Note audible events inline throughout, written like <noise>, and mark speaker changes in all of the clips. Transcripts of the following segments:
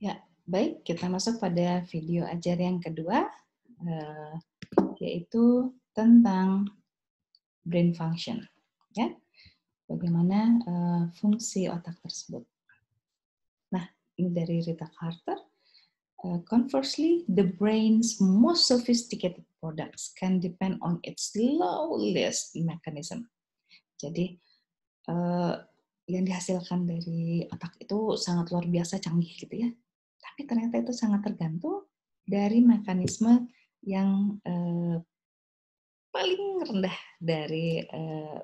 Speaker 1: Ya, baik, kita masuk pada video ajar yang kedua, eh, yaitu tentang brain function. Ya, bagaimana eh, fungsi otak tersebut. Nah, ini dari Rita Carter. Eh, conversely, the brain's most sophisticated products can depend on its lowest mechanism. Jadi, yang dihasilkan dari otak itu sangat luar biasa canggih gitu ya tapi ternyata itu sangat tergantung dari mekanisme yang eh, paling rendah dari eh,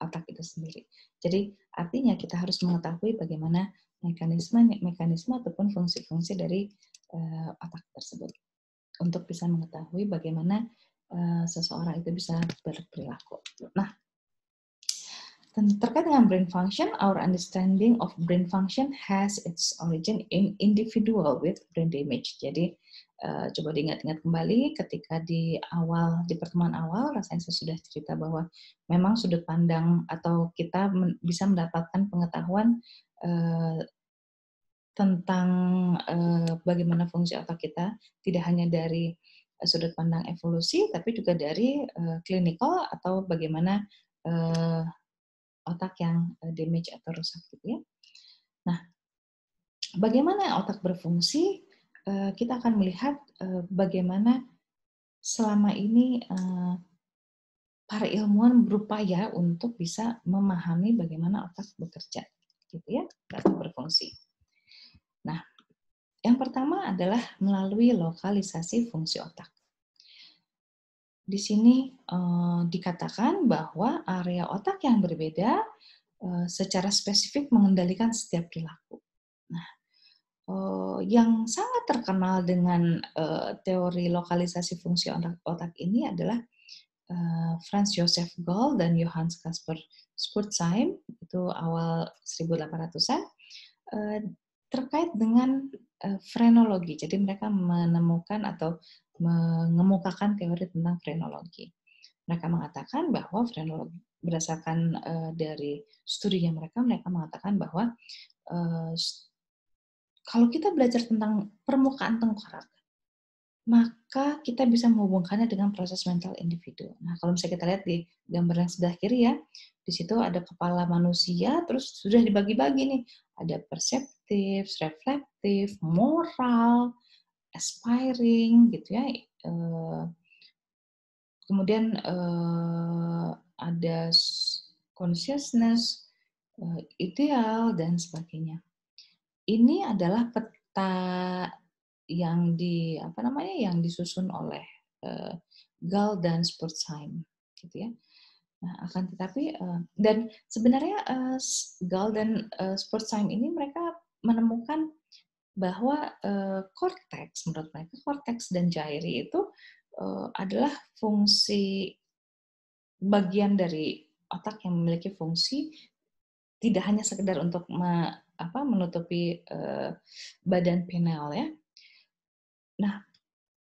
Speaker 1: otak itu sendiri. Jadi artinya kita harus mengetahui bagaimana mekanisme mekanisme ataupun fungsi-fungsi dari eh, otak tersebut untuk bisa mengetahui bagaimana eh, seseorang itu bisa berperilaku. Nah, terkait dengan brain function, our understanding of brain function has its origin in individual with brain damage. Jadi uh, coba diingat-ingat kembali ketika di awal di pertemuan awal, rasanya saya sudah cerita bahwa memang sudut pandang atau kita men bisa mendapatkan pengetahuan uh, tentang uh, bagaimana fungsi otak kita tidak hanya dari sudut pandang evolusi, tapi juga dari uh, clinical atau bagaimana uh, otak yang eh, damage atau rusak gitu ya. Nah, bagaimana otak berfungsi? Eh, kita akan melihat eh, bagaimana selama ini para ilmuwan berupaya untuk bisa memahami bagaimana otak bekerja, gitu ya, otak berfungsi. Nah, yang pertama adalah melalui lokalisasi fungsi otak di sini eh, dikatakan bahwa area otak yang berbeda eh, secara spesifik mengendalikan setiap perilaku. Nah, eh, yang sangat terkenal dengan eh, teori lokalisasi fungsi otak, ini adalah eh, Franz Josef Gall dan Johannes Kasper Spurzheim itu awal 1800-an eh, terkait dengan eh, frenologi. Jadi mereka menemukan atau mengemukakan teori tentang frenologi. Mereka mengatakan bahwa frenologi berdasarkan uh, dari studi yang mereka mereka mengatakan bahwa uh, kalau kita belajar tentang permukaan tengkorak maka kita bisa menghubungkannya dengan proses mental individu. Nah, kalau misalnya kita lihat di gambar yang sebelah kiri ya, di situ ada kepala manusia, terus sudah dibagi-bagi nih, ada perseptif, reflektif, moral, aspiring gitu ya. Eh, kemudian eh, ada consciousness, eh, ideal dan sebagainya. Ini adalah peta yang di apa namanya yang disusun oleh Gal dan Spurzheim gitu ya. Nah, akan tetapi dan sebenarnya Gal dan uh, Spurzheim ini mereka menemukan bahwa korteks menurut mereka korteks dan jari itu adalah fungsi bagian dari otak yang memiliki fungsi tidak hanya sekedar untuk me, apa, menutupi uh, badan pineal ya. Nah,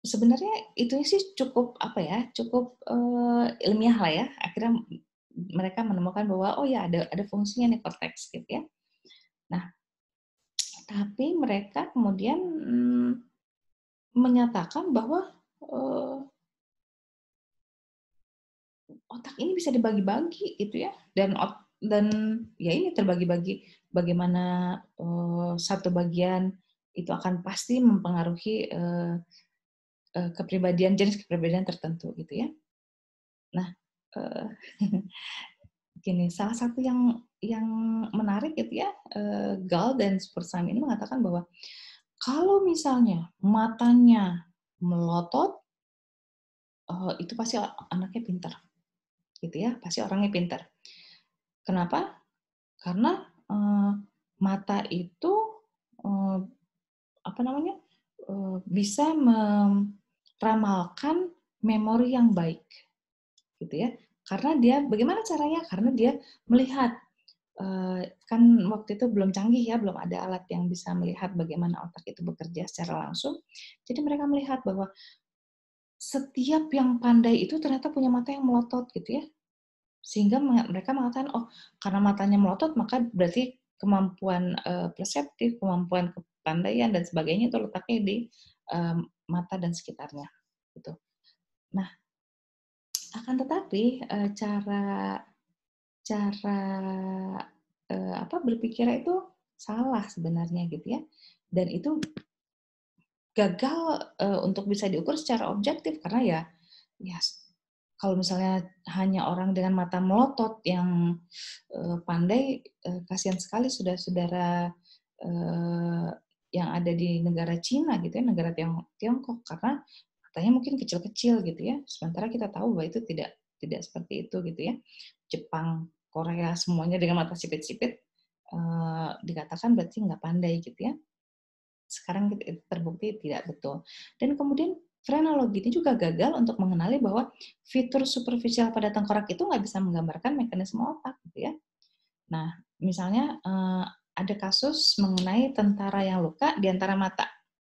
Speaker 1: sebenarnya itu sih cukup apa ya, cukup uh, ilmiah lah ya. Akhirnya mereka menemukan bahwa oh ya ada ada fungsinya nih korteks gitu ya. Nah, tapi mereka kemudian hmm, menyatakan bahwa uh, otak ini bisa dibagi-bagi gitu ya dan dan ya ini terbagi-bagi bagaimana uh, satu bagian itu akan pasti mempengaruhi uh, uh, kepribadian jenis kepribadian tertentu gitu ya nah uh, <laughs> gini salah satu yang yang menarik itu ya, eh, Gal dan Spursam ini mengatakan bahwa kalau misalnya matanya melotot, eh, itu pasti anaknya pintar, gitu ya, pasti orangnya pintar. Kenapa? Karena eh, mata itu apa namanya bisa meramalkan memori yang baik, gitu ya. Karena dia bagaimana caranya? Karena dia melihat Eh, kan waktu itu belum canggih ya, belum ada alat yang bisa melihat bagaimana otak itu bekerja secara langsung. Jadi mereka melihat bahwa setiap yang pandai itu ternyata punya mata yang melotot gitu ya. Sehingga mereka mengatakan, oh karena matanya melotot maka berarti kemampuan uh, perseptif, kemampuan kepandaian dan sebagainya itu letaknya di uh, mata dan sekitarnya gitu. Nah, akan tetapi uh, cara cara uh, apa berpikir itu salah sebenarnya gitu ya. Dan itu gagal uh, untuk bisa diukur secara objektif karena ya ya kalau misalnya hanya orang dengan mata melotot yang uh, pandai, uh, kasihan sekali sudah saudara uh, yang ada di negara Cina gitu ya, negara Tiong Tiongkok karena katanya mungkin kecil-kecil gitu ya. Sementara kita tahu bahwa itu tidak tidak seperti itu gitu ya. Jepang Korea semuanya dengan mata sipit-sipit eh, dikatakan berarti nggak pandai gitu ya. Sekarang terbukti tidak betul. Dan kemudian frenologi ini juga gagal untuk mengenali bahwa fitur superficial pada tengkorak itu nggak bisa menggambarkan mekanisme otak gitu ya. Nah, misalnya eh, ada kasus mengenai tentara yang luka di antara mata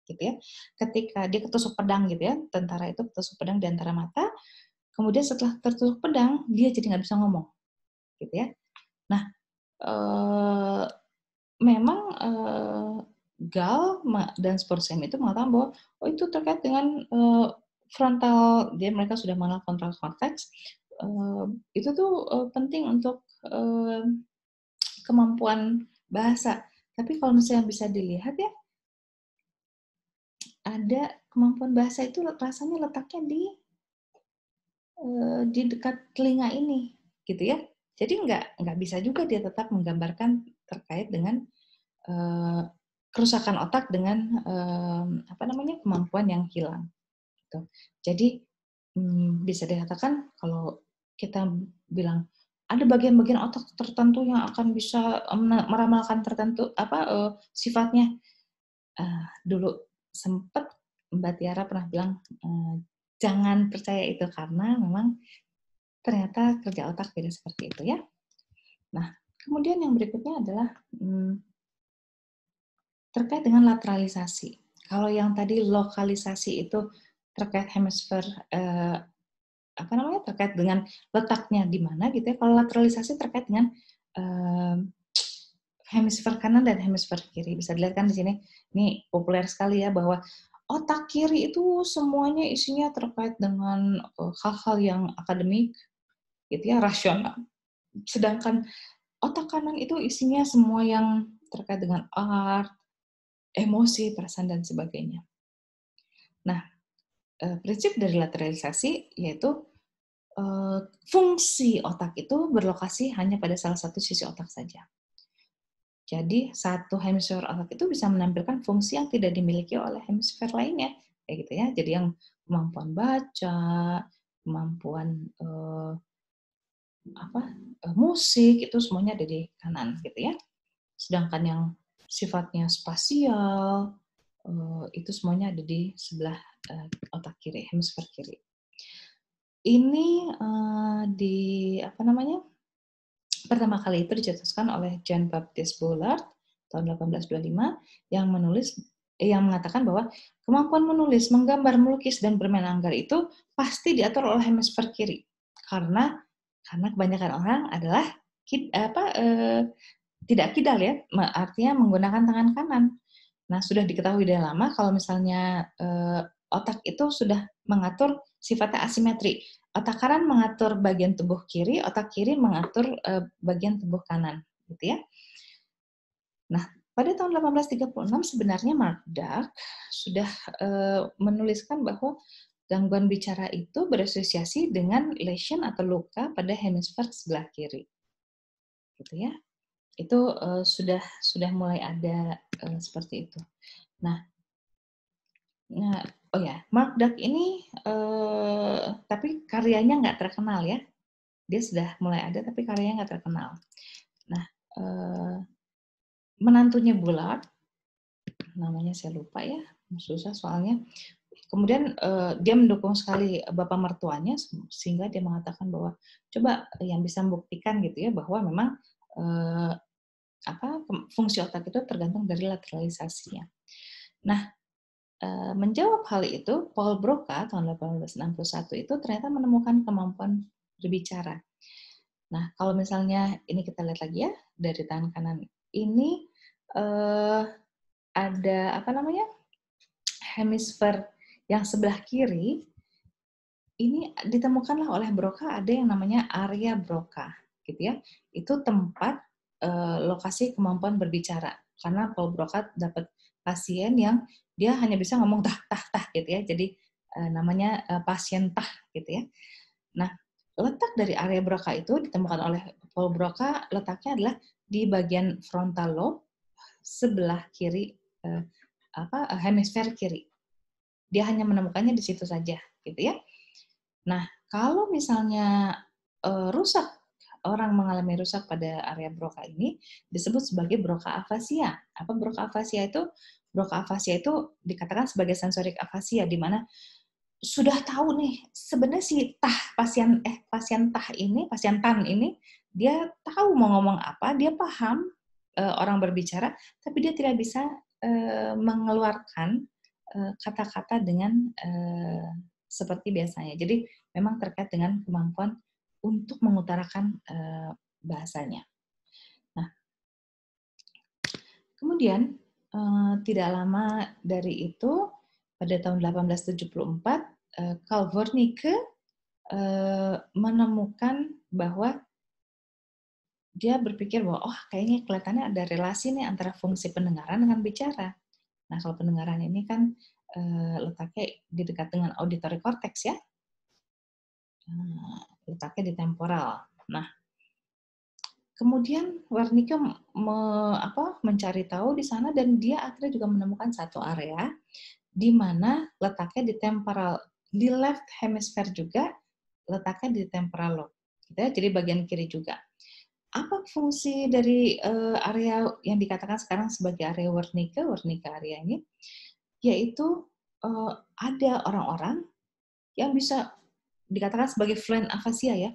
Speaker 1: gitu ya. Ketika dia ketusuk pedang gitu ya, tentara itu ketusuk pedang di antara mata. Kemudian setelah tertusuk pedang, dia jadi nggak bisa ngomong gitu ya. Nah, eh, memang eh, Gal dan Spursem itu mengatakan bahwa oh itu terkait dengan eh, frontal, dia mereka sudah mengenal frontal cortex. Eh, itu tuh eh, penting untuk eh, kemampuan bahasa. Tapi kalau misalnya bisa dilihat ya, ada kemampuan bahasa itu rasanya letaknya di eh, di dekat telinga ini, gitu ya. Jadi nggak nggak bisa juga dia tetap menggambarkan terkait dengan uh, kerusakan otak dengan um, apa namanya kemampuan yang hilang. Gitu. Jadi um, bisa dikatakan kalau kita bilang ada bagian-bagian otak tertentu yang akan bisa meramalkan tertentu apa uh, sifatnya. Uh, dulu sempat Mbak Tiara pernah bilang uh, jangan percaya itu karena memang Ternyata kerja otak tidak seperti itu ya. Nah, kemudian yang berikutnya adalah hmm, terkait dengan lateralisasi. Kalau yang tadi lokalisasi itu terkait hemisfer eh, apa namanya terkait dengan letaknya di mana gitu ya. Kalau lateralisasi terkait dengan eh, hemisfer kanan dan hemisfer kiri. Bisa dilihat kan di sini. Ini populer sekali ya bahwa otak kiri itu semuanya isinya terkait dengan eh, hal-hal yang akademik, gitu ya rasional. Sedangkan otak kanan itu isinya semua yang terkait dengan art, emosi, perasaan dan sebagainya. Nah, eh, prinsip dari lateralisasi yaitu eh, fungsi otak itu berlokasi hanya pada salah satu sisi otak saja. Jadi satu hemisfer otak itu bisa menampilkan fungsi yang tidak dimiliki oleh hemisfer lainnya, kayak gitu ya. Jadi yang kemampuan baca, kemampuan uh, apa eh, musik itu semuanya ada di kanan gitu ya. Sedangkan yang sifatnya spasial eh, itu semuanya ada di sebelah eh, otak kiri, hemisfer kiri. Ini di apa namanya? Pertama kali itu dicetuskan oleh Jean Baptiste Bollard tahun 1825 yang menulis yang mengatakan bahwa kemampuan menulis, menggambar, melukis, dan bermain anggar itu pasti diatur oleh hemisfer kiri. Karena karena kebanyakan orang adalah kid, apa e, tidak kidal ya, artinya menggunakan tangan kanan. Nah, sudah diketahui dari lama kalau misalnya e, otak itu sudah mengatur sifatnya asimetri. Otak kanan mengatur bagian tubuh kiri, otak kiri mengatur e, bagian tubuh kanan, gitu ya. Nah, pada tahun 1836 sebenarnya Mark Duck sudah e, menuliskan bahwa gangguan bicara itu berasosiasi dengan lesion atau luka pada hemisfer sebelah kiri. Gitu ya. Itu uh, sudah sudah mulai ada uh, seperti itu. Nah, nah oh ya, Mark Duck ini uh, tapi karyanya nggak terkenal ya. Dia sudah mulai ada tapi karyanya nggak terkenal. Nah, uh, menantunya bulat, namanya saya lupa ya, susah soalnya kemudian uh, dia mendukung sekali bapak mertuanya sehingga dia mengatakan bahwa coba yang bisa membuktikan gitu ya bahwa memang uh, apa fungsi otak itu tergantung dari lateralisasinya. Nah, eh, menjawab hal itu Paul Broca tahun 1861 itu ternyata menemukan kemampuan berbicara. Nah, kalau misalnya ini kita lihat lagi ya dari tangan kanan ini eh, ada apa namanya? hemisfer yang sebelah kiri, ini ditemukanlah oleh Broca ada yang namanya area Broca, gitu ya. Itu tempat e, lokasi kemampuan berbicara. Karena Paul Broca dapat pasien yang dia hanya bisa ngomong tah tah tah gitu ya. Jadi e, namanya e, pasien tah gitu ya. Nah, letak dari area Broca itu ditemukan oleh Paul Broca letaknya adalah di bagian frontal lobe sebelah kiri e, apa hemisfer kiri dia hanya menemukannya di situ saja, gitu ya. Nah, kalau misalnya e, rusak, orang mengalami rusak pada area broka ini disebut sebagai broka afasia. Apa broka afasia itu? Broka afasia itu dikatakan sebagai sensorik afasia, di mana sudah tahu nih sebenarnya si tah pasien eh pasien tah ini pasien tan ini dia tahu mau ngomong apa dia paham e, orang berbicara tapi dia tidak bisa e, mengeluarkan Eh, kata-kata dengan eh, seperti biasanya. Jadi memang terkait dengan kemampuan untuk mengutarakan eh, bahasanya. Nah, kemudian tidak lama dari itu pada tahun 1874 Kalvornike menemukan bahwa dia berpikir bahwa oh kayaknya kelihatannya ada relasi nih antara fungsi pendengaran dengan bicara. Nah, kalau pendengaran ini kan e, letaknya di dekat dengan auditory cortex ya. Nah, letaknya di temporal. Nah, kemudian Wernicke me, apa, mencari tahu di sana dan dia akhirnya juga menemukan satu area di mana letaknya di temporal di left hemisphere juga letaknya di temporal lobe. Gitu ya, jadi bagian kiri juga apa fungsi dari uh, area yang dikatakan sekarang sebagai area Wernicke, Wernicke area ini, yaitu uh, ada orang-orang yang bisa dikatakan sebagai fluent afasia ya,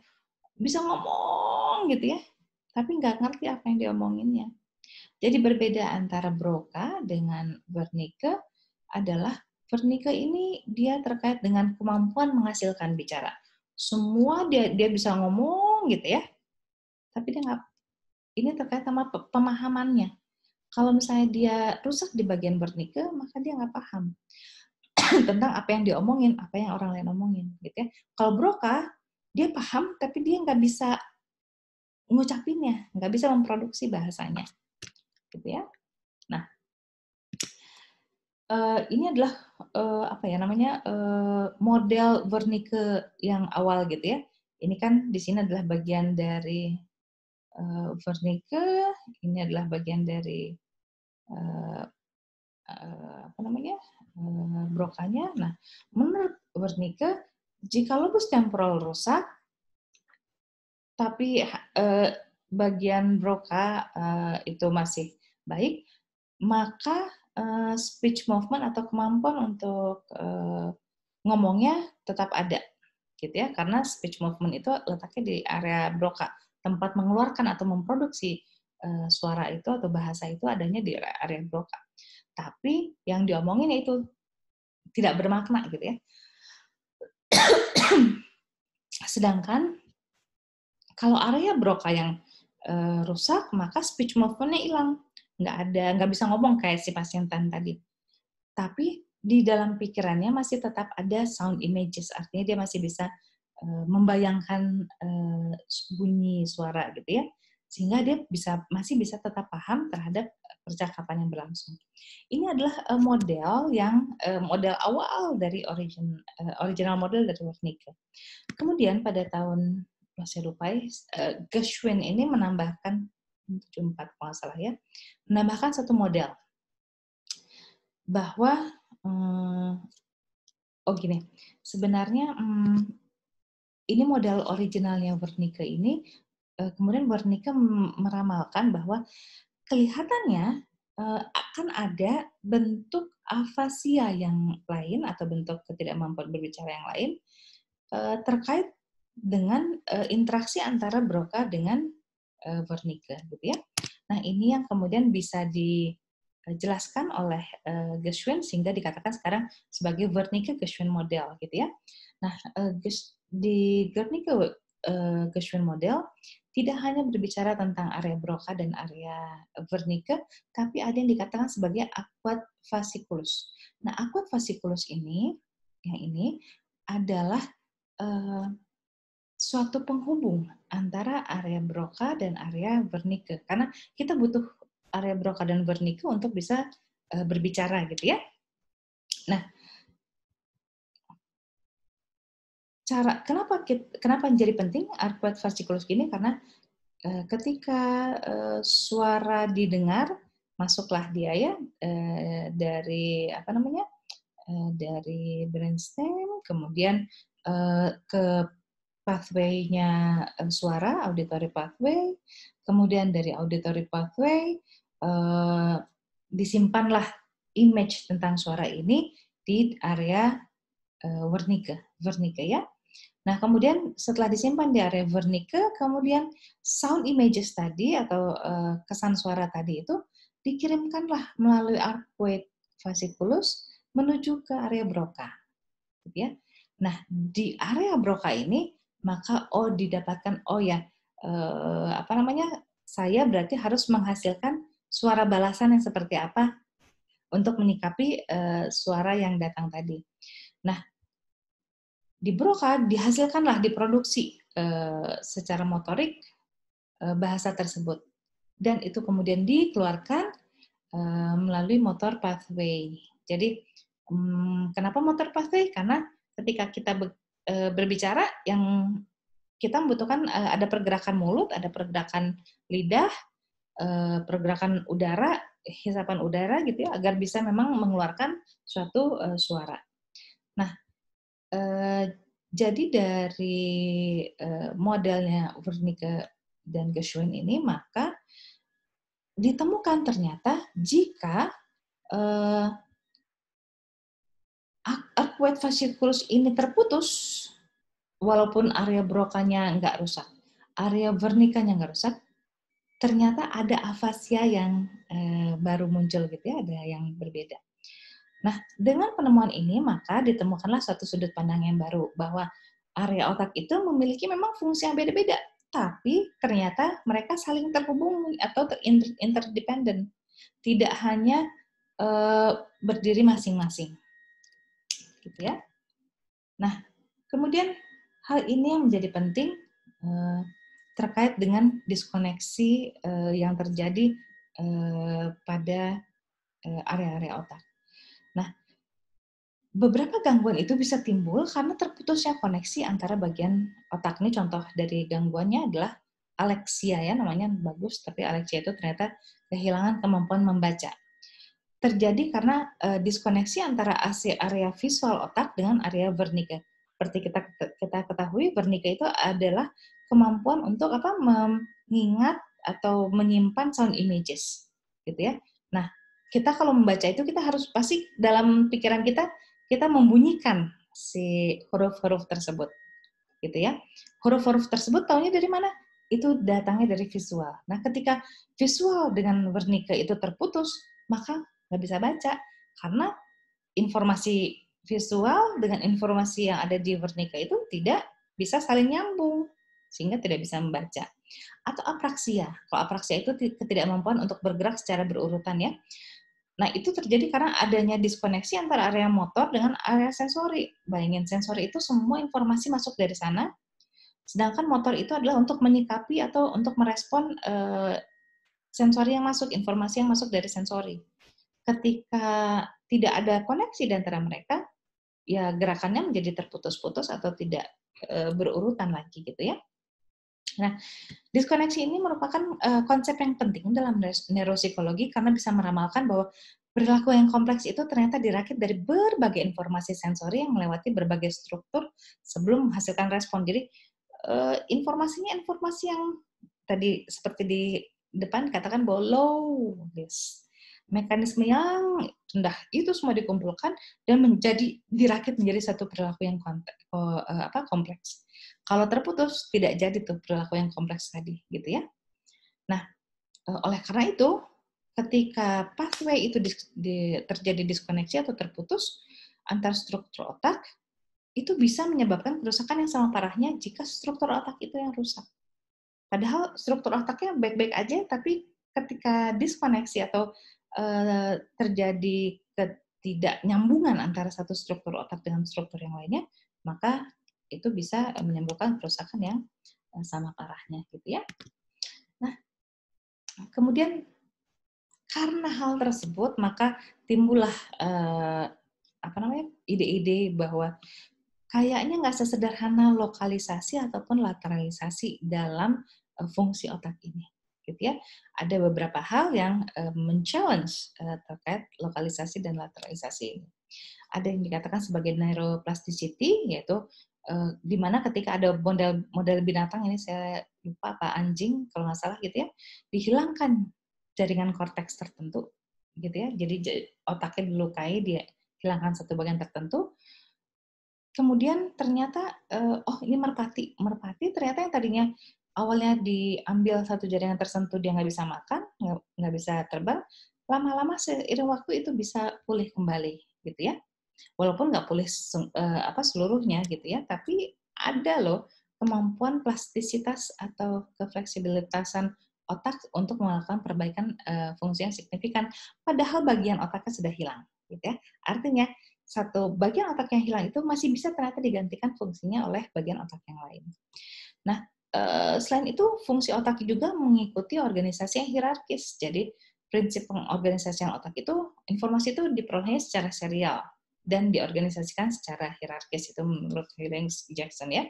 Speaker 1: bisa ngomong gitu ya, tapi nggak ngerti apa yang diomonginnya. Jadi berbeda antara Broca dengan Wernicke adalah Wernicke ini dia terkait dengan kemampuan menghasilkan bicara. Semua dia dia bisa ngomong gitu ya, tapi dia nggak ini terkait sama pemahamannya kalau misalnya dia rusak di bagian bernike maka dia nggak paham <clears throat> tentang apa yang diomongin apa yang orang lain omongin gitu ya kalau broka dia paham tapi dia nggak bisa ngucapinnya nggak bisa memproduksi bahasanya gitu ya nah uh, ini adalah uh, apa ya namanya uh, model Wernicke yang awal gitu ya. Ini kan di sini adalah bagian dari uh, Ini adalah bagian dari uh, uh, apa namanya uh, brokanya. Nah, menurut Wernicke, jika lobus temporal rusak, tapi uh, bagian broka uh, itu masih baik, maka uh, speech movement atau kemampuan untuk uh, ngomongnya tetap ada, gitu ya, karena speech movement itu letaknya di area broka tempat mengeluarkan atau memproduksi eh, suara itu atau bahasa itu adanya di area Broca. Tapi yang diomongin itu tidak bermakna gitu ya. <coughs> Sedangkan kalau area Broca yang uh, rusak, maka speech movement nya hilang. Nggak ada, nggak bisa ngomong kayak si pasien tan tadi. Tapi di dalam pikirannya masih tetap ada sound images, artinya dia masih bisa Eh, membayangkan eh, bunyi suara gitu ya sehingga dia bisa masih bisa tetap paham terhadap percakapan yang berlangsung. Ini adalah uh, model yang uh, model awal dari origin uh, original model dari Wernicke. Kemudian pada tahun saya lupa uh, Gershwin ini menambahkan 74 kalau salah ya, menambahkan satu model bahwa um, oh gini, sebenarnya um, ini modal originalnya Wernicke ini eh, kemudian Wernicke meramalkan bahwa kelihatannya eh, akan ada bentuk afasia yang lain atau bentuk ketidakmampuan berbicara yang lain eh, terkait dengan interaksi antara Broca dengan Wernicke gitu ya. Nah, ini yang kemudian bisa di dijelaskan oleh uh, Gershwin sehingga dikatakan sekarang sebagai Wernicke Gershwin model gitu ya. Nah, uh, di Wernicke uh, Gershwin model tidak hanya berbicara tentang area Broca dan area Wernicke, tapi ada yang dikatakan sebagai aquat fasciculus. Nah, aquat fasciculus ini yang ini adalah uh, suatu penghubung antara area Broca dan area Wernicke karena kita butuh area Broca dan Wernicke untuk bisa eh, berbicara gitu ya. Nah, cara kenapa kenapa menjadi penting arcuate fasciculus ini karena eh, ketika eh, suara didengar masuklah dia ya dari apa namanya dari brainstem kemudian ke pathway-nya suara auditory pathway kemudian dari auditory pathway Eh, disimpanlah image tentang suara ini di area eh, Wernicke, ya. Nah, kemudian setelah disimpan di area Wernicke, kemudian sound images tadi atau eh, kesan suara tadi itu dikirimkanlah melalui arcuate fasciculus menuju ke area Broca. Gitu ya. Nah, di area Broca ini maka oh didapatkan oh ya eh, apa namanya? Saya berarti harus menghasilkan suara balasan yang seperti apa untuk menikapi uh, eh, suara yang datang tadi. Nah, di Broca dihasilkanlah diproduksi uh, secara motorik uh, bahasa tersebut dan itu kemudian dikeluarkan uh, melalui motor pathway. Jadi um, kenapa motor pathway? Karena ketika kita be, uh, berbicara yang kita membutuhkan ada pergerakan mulut, ada pergerakan lidah, Eh, pergerakan udara, hisapan udara gitu ya, agar bisa memang mengeluarkan suatu eh, suara. Nah, eh, jadi dari modelnya Wernicke dan Gershwin ini, maka ditemukan ternyata jika arcuate fasciculus ini terputus, walaupun area brokanya nggak rusak, area vernikanya nggak rusak, ternyata ada afasia yang e, baru muncul gitu ya, ada yang berbeda. Nah, dengan penemuan ini maka ditemukanlah suatu sudut pandang yang baru bahwa area otak itu memiliki memang fungsi yang beda-beda, tapi ternyata mereka saling terhubung atau interdependent, Tidak hanya e, berdiri masing-masing. Gitu ya. Nah, kemudian hal ini yang menjadi penting eh, terkait dengan diskoneksi uh, yang terjadi uh, pada eh, area-area otak. Nah, beberapa gangguan itu bisa timbul karena terputusnya koneksi antara bagian otak. Ini contoh dari gangguannya adalah alexia ya, namanya bagus, tapi alexia itu ternyata kehilangan kemampuan membaca. Terjadi karena uh, diskoneksi antara area visual otak dengan area bernika. Seperti kita kita ketahui, bernika itu adalah kemampuan untuk apa mengingat atau menyimpan sound images gitu ya. Nah, kita kalau membaca itu kita harus pasti dalam pikiran kita kita membunyikan si huruf-huruf tersebut gitu ya. Huruf-huruf tersebut tahunya dari mana? Itu datangnya dari visual. Nah, ketika visual dengan vernika itu terputus, maka nggak bisa baca karena informasi visual dengan informasi yang ada di Wernicke itu tidak bisa saling nyambung sehingga tidak bisa membaca. Atau apraksia. Kalau apraksia itu ketidakmampuan untuk bergerak secara berurutan ya. Nah, itu terjadi karena adanya diskoneksi antara area motor dengan area sensori. Bayangin sensori itu semua informasi masuk dari sana, sedangkan motor itu adalah untuk menyikapi atau untuk merespon eh, sensori yang masuk, informasi yang masuk dari sensori. Ketika tidak ada koneksi di antara mereka, ya gerakannya menjadi terputus-putus atau tidak e, berurutan lagi gitu ya. Nah, diskoneksi ini merupakan uh, konsep yang penting dalam neuropsikologi karena bisa meramalkan bahwa perilaku yang kompleks itu ternyata dirakit dari berbagai informasi sensori yang melewati berbagai struktur sebelum menghasilkan respon. Jadi, uh, informasinya informasi yang tadi seperti di depan katakan bahwa low risk. Mekanisme yang rendah itu semua dikumpulkan dan menjadi dirakit menjadi satu perilaku yang eh, kompleks. uh, kompleks. Kalau terputus tidak jadi tuh perilaku yang kompleks tadi gitu ya. Nah, eh, oleh karena itu ketika pathway itu di, di, terjadi diskoneksi atau terputus antar struktur otak itu bisa menyebabkan kerusakan yang sama parahnya jika struktur otak itu yang rusak. Padahal struktur otaknya baik-baik aja, tapi ketika diskoneksi atau uh, terjadi ketidaknyambungan antara satu struktur otak dengan struktur yang lainnya, maka itu bisa eh, menimbulkan kerusakan yang eh, sama parahnya gitu ya. Nah, kemudian karena hal tersebut maka timbullah eh, apa namanya ide-ide bahwa kayaknya nggak sesederhana lokalisasi ataupun lateralisasi dalam eh, fungsi otak ini gitu ya ada beberapa hal yang eh, men eh, terkait lokalisasi dan lateralisasi ini ada yang dikatakan sebagai neuroplasticity yaitu Uh, eh, dimana ketika ada model model binatang ini saya lupa apa anjing kalau nggak salah gitu ya dihilangkan jaringan korteks tertentu gitu ya jadi otaknya dilukai dia hilangkan satu bagian tertentu kemudian ternyata uh, oh ini merpati merpati ternyata yang tadinya awalnya diambil satu jaringan tertentu dia nggak bisa makan nggak bisa terbang lama-lama seiring waktu itu bisa pulih kembali gitu ya Walaupun nggak boleh uh, apa seluruhnya gitu ya, tapi ada loh kemampuan plastisitas atau kefleksibilitasan otak untuk melakukan perbaikan uh, fungsi yang signifikan. Padahal bagian otaknya sudah hilang, gitu ya. Artinya satu bagian otak yang hilang itu masih bisa ternyata digantikan fungsinya oleh bagian otak yang lain. Nah, eh, selain itu fungsi otak juga mengikuti organisasi yang hierarkis. Jadi prinsip pengorganisasian otak itu informasi itu diperolehnya secara serial dan diorganisasikan secara hierarkis itu menurut Hillings Jackson ya.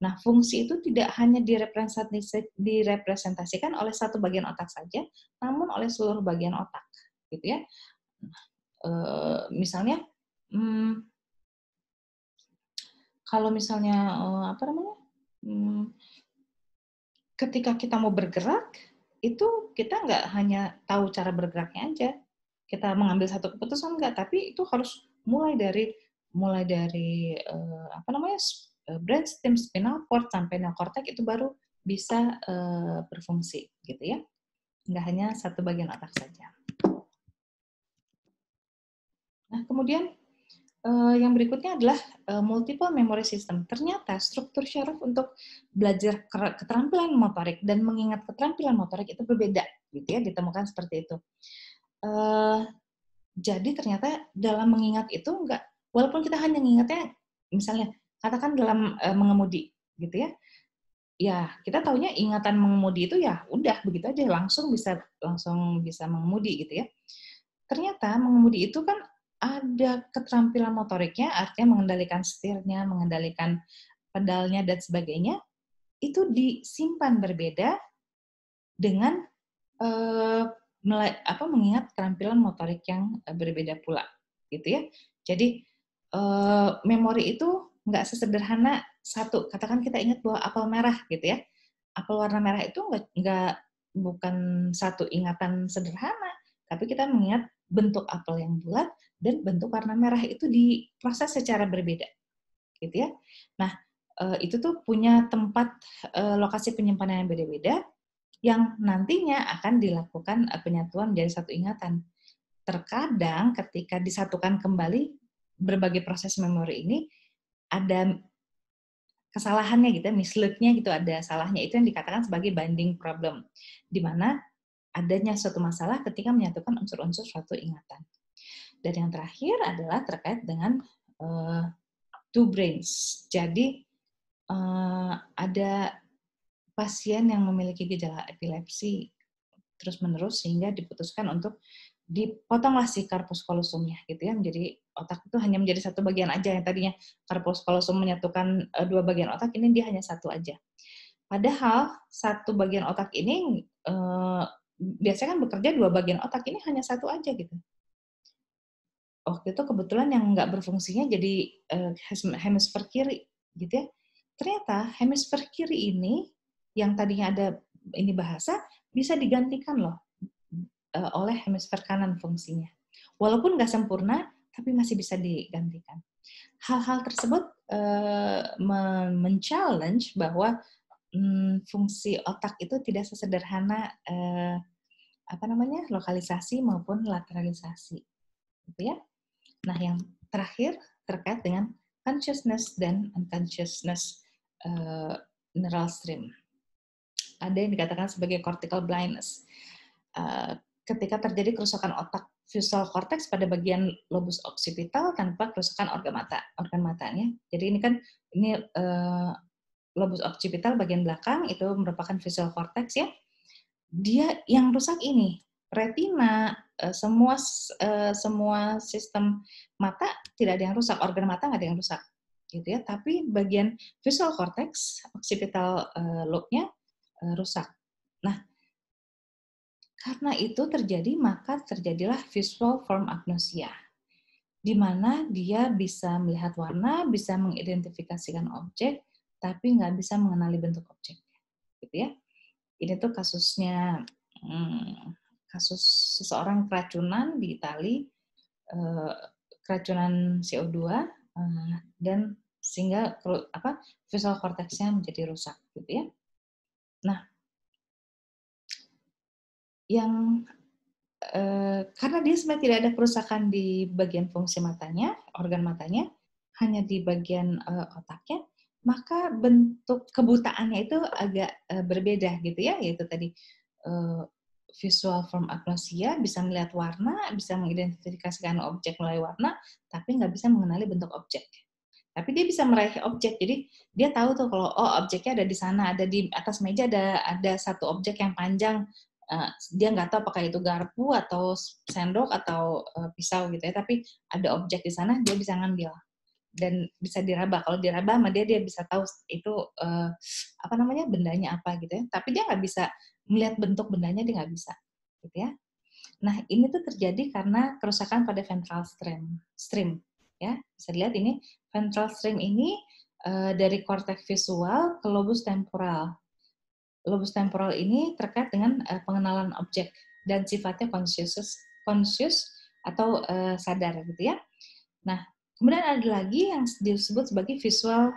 Speaker 1: Nah, fungsi itu tidak hanya direpresentasikan oleh satu bagian otak saja, namun oleh seluruh bagian otak, gitu ya. E, misalnya, hmm, kalau misalnya eh, apa namanya, hmm, ketika kita mau bergerak, itu kita nggak hanya tahu cara bergeraknya aja, kita mengambil satu keputusan nggak, tapi itu harus mulai dari mulai dari uh, apa namanya eh, brainstem spinal cord sampai neokortek itu baru bisa uh, berfungsi gitu ya nggak hanya satu bagian otak saja nah kemudian uh, yang berikutnya adalah uh, multiple memory system ternyata struktur syaraf untuk belajar keterampilan motorik dan mengingat keterampilan motorik itu berbeda gitu ya ditemukan seperti itu uh, jadi ternyata dalam mengingat itu enggak, walaupun kita hanya ingatnya misalnya katakan dalam e, mengemudi, gitu ya. Ya kita taunya ingatan mengemudi itu ya udah begitu aja langsung bisa langsung bisa mengemudi gitu ya. Ternyata mengemudi itu kan ada keterampilan motoriknya, artinya mengendalikan setirnya, mengendalikan pedalnya dan sebagainya, itu disimpan berbeda dengan eh, apa mengingat keterampilan motorik yang eh, berbeda pula gitu ya jadi uh, memori itu nggak sesederhana satu katakan kita ingat bahwa apel merah gitu ya apel warna merah itu nggak nggak bukan satu ingatan sederhana tapi kita mengingat bentuk apel yang bulat dan bentuk warna merah itu diproses secara berbeda gitu ya nah eh, itu tuh punya tempat lokasi penyimpanan yang beda-beda yang nantinya akan dilakukan eh, penyatuan menjadi satu ingatan. Terkadang ketika disatukan kembali berbagai proses memori ini ada kesalahannya gitu, misleadnya gitu, ada salahnya itu yang dikatakan sebagai binding problem, di mana adanya suatu masalah ketika menyatukan unsur-unsur suatu ingatan. Dan yang terakhir adalah terkait dengan uh, two brains. Jadi uh, ada pasien yang memiliki gejala epilepsi terus-menerus sehingga diputuskan untuk dipotonglah si karpus kolosumnya gitu ya menjadi otak itu hanya menjadi satu bagian aja yang tadinya karpus kolosum menyatukan e, dua bagian otak ini dia hanya satu aja padahal satu bagian otak ini e, biasanya kan bekerja dua bagian otak ini hanya satu aja gitu waktu itu kebetulan yang nggak berfungsinya jadi e, hemisfer kiri gitu ya ternyata hemisfer kiri ini yang tadinya ada ini bahasa bisa digantikan loh eh, oleh hemisfer kanan fungsinya. Walaupun nggak sempurna, tapi masih bisa digantikan. Hal-hal tersebut uh, men-challenge bahwa hmm, fungsi otak itu tidak sesederhana eh, apa namanya lokalisasi maupun lateralisasi, gitu ya. Nah, yang terakhir terkait dengan consciousness dan unconsciousness uh, neural stream ada yang dikatakan sebagai cortical blindness. Eh, ketika terjadi kerusakan otak visual cortex pada bagian lobus occipital tanpa kerusakan organ mata organ matanya. Jadi ini kan ini eh, lobus occipital bagian belakang itu merupakan visual cortex ya. Dia yang rusak ini retina eh, semua semua sistem mata tidak ada yang rusak organ mata nggak ada yang rusak gitu ya tapi bagian visual cortex occipital uh, lobe-nya Eh, rusak. Nah, karena itu terjadi maka terjadilah visual form agnosia di mana dia bisa melihat warna, bisa mengidentifikasikan objek, tapi nggak bisa mengenali bentuk objek. gitu ya. Ini tuh kasusnya hmm, kasus seseorang keracunan di Itali, eh, keracunan CO2 eh, dan sehingga apa visual cortexnya menjadi rusak, gitu ya. Nah, yang e, karena dia sebenarnya tidak ada kerusakan di bagian fungsi matanya, organ matanya, hanya di bagian e, otaknya, maka bentuk kebutaannya itu agak e, berbeda gitu ya, yaitu tadi e, visual form agnosia bisa melihat warna, bisa mengidentifikasikan objek melalui warna, tapi nggak bisa mengenali bentuk objek tapi dia bisa meraih objek jadi dia tahu tuh kalau oh objeknya ada di sana ada di atas meja ada ada satu objek yang panjang eh, dia nggak tahu apakah itu garpu atau sendok atau eh, pisau gitu ya tapi ada objek di sana dia bisa ngambil dan bisa diraba kalau diraba sama dia dia bisa tahu itu uh, apa namanya bendanya apa gitu ya tapi dia nggak bisa melihat bentuk bendanya dia nggak bisa gitu ya nah ini tuh terjadi karena kerusakan pada ventral stream stream ya bisa dilihat ini ventral stream ini uh, dari korteks visual ke lobus temporal lobus temporal ini terkait dengan uh, pengenalan objek dan sifatnya conscious conscious atau uh, sadar gitu ya nah kemudian ada lagi yang disebut sebagai visual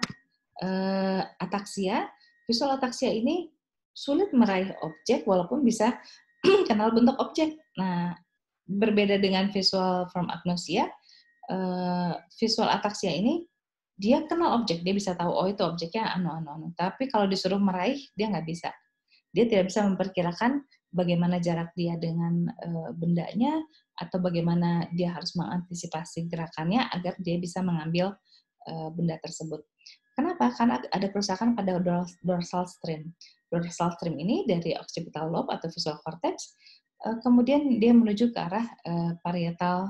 Speaker 1: uh, ataksia visual ataksia ini sulit meraih objek walaupun bisa <clears throat> kenal bentuk objek nah berbeda dengan visual from agnosia Eh, visual ataksia ini dia kenal objek, dia bisa tahu oh itu objeknya anu anu anu. Tapi kalau disuruh meraih dia nggak bisa. Dia tidak bisa memperkirakan bagaimana jarak dia dengan uh, bendanya atau bagaimana dia harus mengantisipasi gerakannya agar dia bisa mengambil uh, benda tersebut. Kenapa? Karena ada kerusakan pada dorsal stream. Dorsal stream ini dari occipital lobe atau visual cortex, kemudian dia menuju ke arah parietal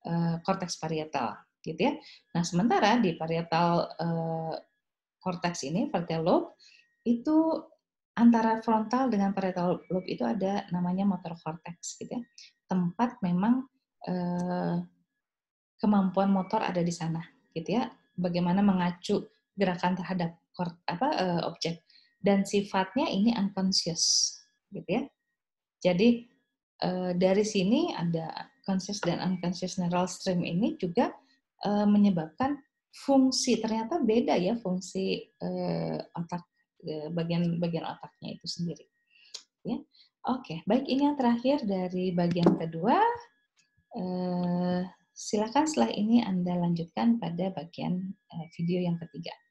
Speaker 1: Eh, korteks parietal gitu ya. Nah, sementara di parietal eh, korteks ini parietal lobe itu antara frontal dengan parietal lobe itu ada namanya motor korteks, gitu ya. Tempat memang uh, kemampuan motor ada di sana gitu ya. Bagaimana mengacu gerakan terhadap kort, apa uh, objek dan sifatnya ini unconscious gitu ya. Jadi dari sini ada conscious dan unconscious neural stream ini juga uh, menyebabkan fungsi ternyata beda ya fungsi uh, otak bagian-bagian eh, uh, otaknya itu sendiri. Ya. Oke, okay. baik ini yang terakhir dari bagian kedua. Uh, silakan setelah ini Anda lanjutkan pada bagian video yang ketiga.